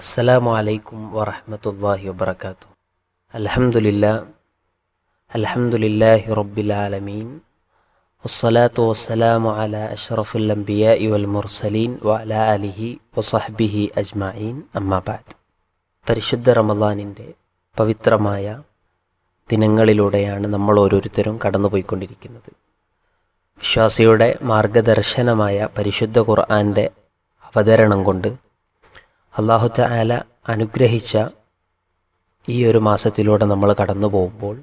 അസ്സലാമു അലൈക്കും വറഹമത്തല്ലാഹി വബർക്കാത്തു അലഹമുല്ല അലഹമുല്ലാഹി റബ്ബിലാലമീൻ വസ്സലാത്തു വസ്സലാമു അല അഷറഫുല്ലംബിയ ഇവൽ വൽ മുർസലീൻ വഅല അലിഹി വസഹബിഹി അജ്മീൻ അമ്മാബാദ് പരിശുദ്ധ റമദാനിൻ്റെ പവിത്രമായ ദിനങ്ങളിലൂടെയാണ് നമ്മൾ ഓരോരുത്തരും കടന്നുപോയിക്കൊണ്ടിരിക്കുന്നത് വിശ്വാസിയുടെ മാർഗദർശനമായ പരിശുദ്ധ ഖുർആാൻ്റെ അവതരണം കൊണ്ട് അള്ളാഹുത്ത ആല അനുഗ്രഹിച്ച ഈ ഒരു മാസത്തിലൂടെ നമ്മൾ കടന്നു പോകുമ്പോൾ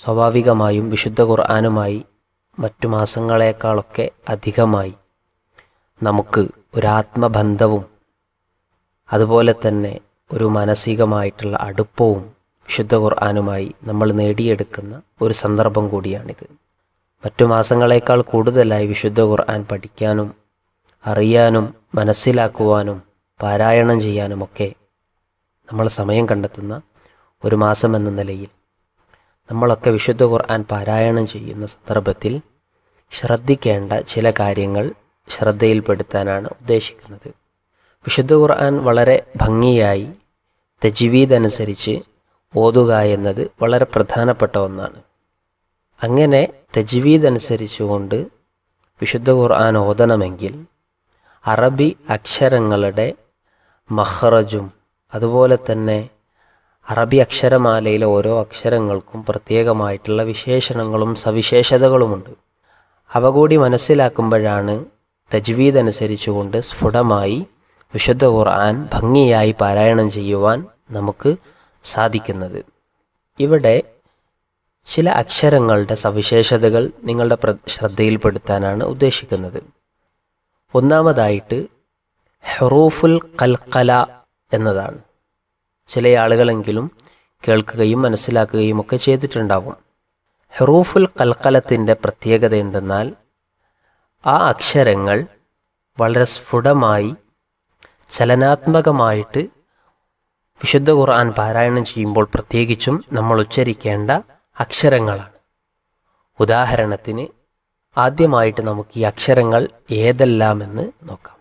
സ്വാഭാവികമായും വിശുദ്ധ ഖുർആാനുമായി മറ്റു മാസങ്ങളെക്കാളൊക്കെ അധികമായി നമുക്ക് ഒരാത്മബന്ധവും അതുപോലെ തന്നെ ഒരു മാനസികമായിട്ടുള്ള അടുപ്പവും വിശുദ്ധ ഖുർആാനുമായി നമ്മൾ നേടിയെടുക്കുന്ന ഒരു സന്ദർഭം കൂടിയാണിത് മറ്റു മാസങ്ങളെക്കാൾ കൂടുതലായി വിശുദ്ധ ഖുർആൻ പഠിക്കാനും അറിയാനും മനസ്സിലാക്കുവാനും പാരായണം ചെയ്യാനുമൊക്കെ നമ്മൾ സമയം കണ്ടെത്തുന്ന ഒരു മാസം എന്ന നിലയിൽ നമ്മളൊക്കെ വിശുദ്ധ ഖുർആൻ പാരായണം ചെയ്യുന്ന സന്ദർഭത്തിൽ ശ്രദ്ധിക്കേണ്ട ചില കാര്യങ്ങൾ ശ്രദ്ധയിൽപ്പെടുത്താനാണ് ഉദ്ദേശിക്കുന്നത് വിശുദ്ധ ഖുർആൻ വളരെ ഭംഗിയായി തജ്വീദ് അനുസരിച്ച് ഓതുക എന്നത് വളരെ പ്രധാനപ്പെട്ട ഒന്നാണ് അങ്ങനെ തജ്വീദ് അനുസരിച്ചുകൊണ്ട് വിശുദ്ധ ഖുർആൻ ഓതണമെങ്കിൽ അറബി അക്ഷരങ്ങളുടെ മഹ്റജും അതുപോലെ തന്നെ അറബി അക്ഷരമാലയിലെ ഓരോ അക്ഷരങ്ങൾക്കും പ്രത്യേകമായിട്ടുള്ള വിശേഷണങ്ങളും സവിശേഷതകളുമുണ്ട് അവ കൂടി മനസ്സിലാക്കുമ്പോഴാണ് തജ്വീദ് അനുസരിച്ചുകൊണ്ട് സ്ഫുടമായി വിശുദ്ധ ഖുർആൻ ഭംഗിയായി പാരായണം ചെയ്യുവാൻ നമുക്ക് സാധിക്കുന്നത് ഇവിടെ ചില അക്ഷരങ്ങളുടെ സവിശേഷതകൾ നിങ്ങളുടെ ശ്രദ്ധയിൽപ്പെടുത്താനാണ് ഉദ്ദേശിക്കുന്നത് ഒന്നാമതായിട്ട് ഹെറൂഫുൽ കൽക്കല എന്നതാണ് ചില ആളുകളെങ്കിലും കേൾക്കുകയും മനസ്സിലാക്കുകയും ഒക്കെ ചെയ്തിട്ടുണ്ടാകും ഹെറൂഫുൽ കൽക്കലത്തിൻ്റെ പ്രത്യേകത എന്തെന്നാൽ ആ അക്ഷരങ്ങൾ വളരെ സ്ഫുടമായി ചലനാത്മകമായിട്ട് വിശുദ്ധ ഖുർആൻ പാരായണം ചെയ്യുമ്പോൾ പ്രത്യേകിച്ചും നമ്മൾ ഉച്ചരിക്കേണ്ട അക്ഷരങ്ങളാണ് ഉദാഹരണത്തിന് ആദ്യമായിട്ട് നമുക്ക് ഈ അക്ഷരങ്ങൾ ഏതെല്ലാമെന്ന് നോക്കാം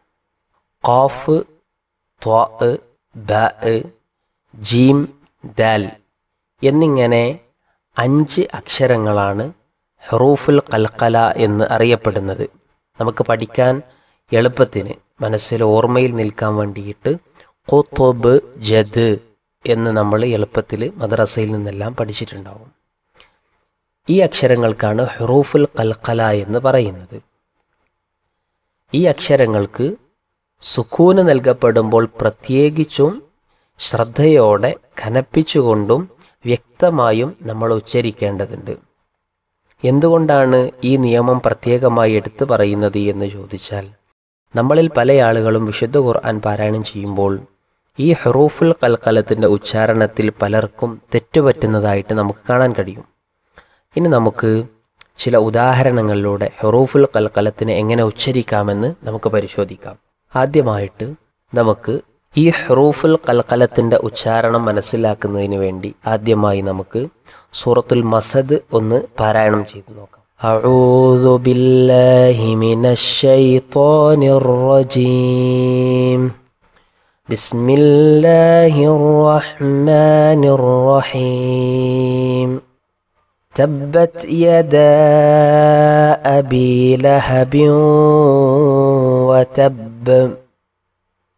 قاف ത്വാ ബ ജീം ദാൽ എന്നിങ്ങനെ അഞ്ച് അക്ഷരങ്ങളാണ് ഹെറൂഫുൽ കൽക്കല എന്ന് അറിയപ്പെടുന്നത് നമുക്ക് പഠിക്കാൻ എളുപ്പത്തിന് മനസ്സിൽ ഓർമ്മയിൽ നിൽക്കാൻ വേണ്ടിയിട്ട് കൊത്തൊബ് ജദ് എന്ന് നമ്മൾ എളുപ്പത്തിൽ മദ്രസയിൽ നിന്നെല്ലാം പഠിച്ചിട്ടുണ്ടാവും ഈ അക്ഷരങ്ങൾക്കാണ് ഹെറൂഫുൽ കൽക്കല എന്ന് പറയുന്നത് ഈ അക്ഷരങ്ങൾക്ക് സുഖൂന് നൽകപ്പെടുമ്പോൾ പ്രത്യേകിച്ചും ശ്രദ്ധയോടെ ഖനപ്പിച്ചുകൊണ്ടും വ്യക്തമായും നമ്മൾ ഉച്ചരിക്കേണ്ടതുണ്ട് എന്തുകൊണ്ടാണ് ഈ നിയമം പ്രത്യേകമായി എടുത്തു പറയുന്നത് എന്ന് ചോദിച്ചാൽ നമ്മളിൽ പല ആളുകളും വിശുദ്ധ ഖുർആൻ പാരായണം ചെയ്യുമ്പോൾ ഈ ഹെറൂഫുൽ കൽക്കലത്തിൻ്റെ ഉച്ചാരണത്തിൽ പലർക്കും തെറ്റുപറ്റുന്നതായിട്ട് നമുക്ക് കാണാൻ കഴിയും ഇനി നമുക്ക് ചില ഉദാഹരണങ്ങളിലൂടെ ഹെറൂഫുൽ കൽക്കലത്തിനെ എങ്ങനെ ഉച്ചരിക്കാമെന്ന് നമുക്ക് പരിശോധിക്കാം ആദ്യമായിട്ട് നമുക്ക് ഈ ഹറൂഫുൽ കൽക്കലത്തിൻ്റെ ഉച്ചാരണം മനസ്സിലാക്കുന്നതിന് വേണ്ടി ആദ്യമായി നമുക്ക് സൂറത്തുൽ മസദ് ഒന്ന് പാരായണം ചെയ്തു നോക്കാം أعوذ بالله من الشيطان വതബ്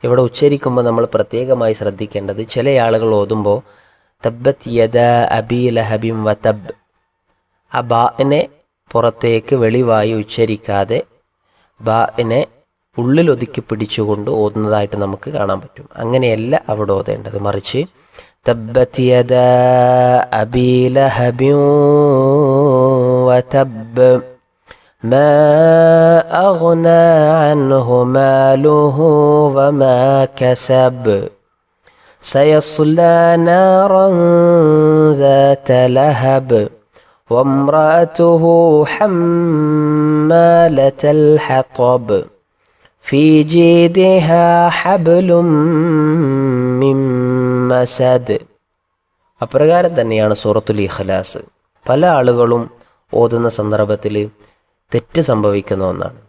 ഇവിടെ ഉച്ചരിക്കുമ്പോൾ നമ്മൾ പ്രത്യേകമായി ശ്രദ്ധിക്കേണ്ടത് ചില ആളുകൾ ഓതുമ്പോൾ തബ്ബത്ത് യദ അബി ലഹബിം വതബ് ആ ബാഇനെ പുറത്തേക്ക് വെളിവായി ഉച്ചരിക്കാതെ ബാഇനെ ഉള്ളിൽ ഒതുക്കി പിടിച്ചുകൊണ്ട് ഓതുന്നതായിട്ട് നമുക്ക് കാണാൻ പറ്റും അങ്ങനെയല്ല അവിടെ ഓതേണ്ടത് മറിച്ച് തബ്ബത്ത് യദ അബി ലഹബിം വതബ് ما اغنى عنه ماله وما كسب سيصلى نارا ذات لهب وامراته حماله الحطب في جيدها حبل من مسد അപ്രകാരം തന്നെയാണ് സൂറത്തുൽ ഇഖ്ലാസ് പല ആളുകളും ഓതുന്ന സന്ദർഭത്തിൽ തെറ്റ് സംഭവിക്കുന്ന ഒന്നാണ്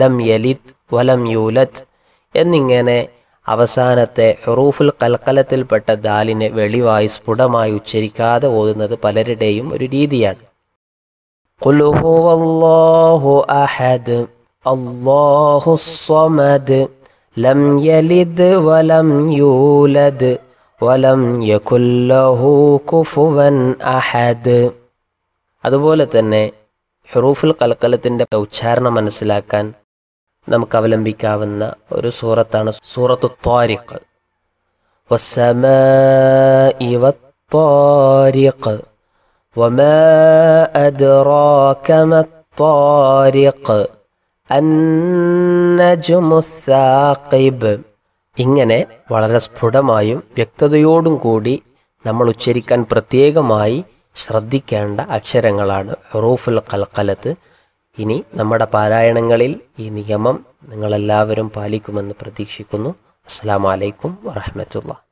ലം യലിദ് വലം എന്നിങ്ങനെ അവസാനത്തെ ഹെറൂഫുൽ കൽക്കലത്തിൽപ്പെട്ട ദാലിനെ വെളിവായി സ്ഫുടമായി ഉച്ചരിക്കാതെ ഓതുന്നത് പലരുടെയും ഒരു രീതിയാണ് അള്ളാഹു ലം യലിദ് വലം യൂലദ് വലം യകുല്ലഹു കുഫുവൻ അഹദ് അതുപോലെ തന്നെ ഹുറൂഫുൽ കലക്കലത്തിൻ്റെ ഉച്ചാരണം മനസ്സിലാക്കാൻ നമുക്ക് അവലംബിക്കാവുന്ന ഒരു സൂറത്താണ് സൂറത്ത് ത്വാരിഖ് والطارق وما أدراك ما الطارق النجم الثاقب ഇങ്ങനെ വളരെ സ്ഫുടമായും വ്യക്തതയോടും കൂടി നമ്മൾ ഉച്ചരിക്കാൻ പ്രത്യേകമായി ശ്രദ്ധിക്കേണ്ട അക്ഷരങ്ങളാണ് റൂഫുൽ കൽക്കലത്ത് ഇനി നമ്മുടെ പാരായണങ്ങളിൽ ഈ നിയമം നിങ്ങളെല്ലാവരും പാലിക്കുമെന്ന് പ്രതീക്ഷിക്കുന്നു അസ്സാം വലൈക്കും വറഹമത്തുള്ള